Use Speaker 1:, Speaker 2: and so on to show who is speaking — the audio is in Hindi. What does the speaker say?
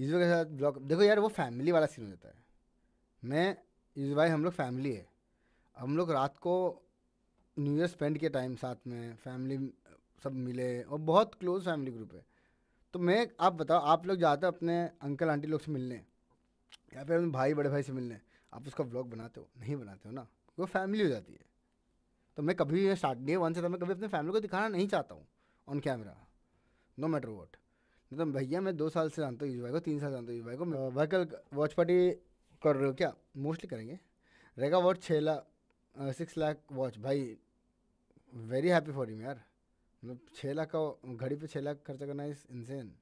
Speaker 1: यूजुफ के साथ ब्लॉक देखो यार वो फैमिली वाला सीन हो जाता है मैं यूजुफ भाई हम लोग फैमिली है हम लोग रात को न्यू ईयर स्पेंड किया टाइम साथ में फैमिली सब मिले और बहुत क्लोज फैमिली ग्रुप है तो मैं आप बताओ आप लोग जाते हो अपने अंकल आंटी लोग से मिलने या फिर अपने भाई बड़े भाई से मिलने आप उसका ब्लॉग बनाते हो नहीं बनाते हो ना वो फैमिली हो जाती है तो मैं कभी स्टार्ट डे वन से तो मैं कभी अपने फैमिली को दिखाना नहीं चाहता हूँ on camera no matter what तो भैया मैं दो साल से जानता हूँ यूज भाई को तीन साल जानता हूँ यूज भाई को भाई हाँ। कल वॉच पार्टी कर रहे हो क्या मोस्टली करेंगे रहेगा वॉच छः लाख सिक्स लाख वॉच भाई वेरी हैप्पी फॉर यू यार मतलब छः लाख का घड़ी पे छः लाख खर्चा करना इज इंसेन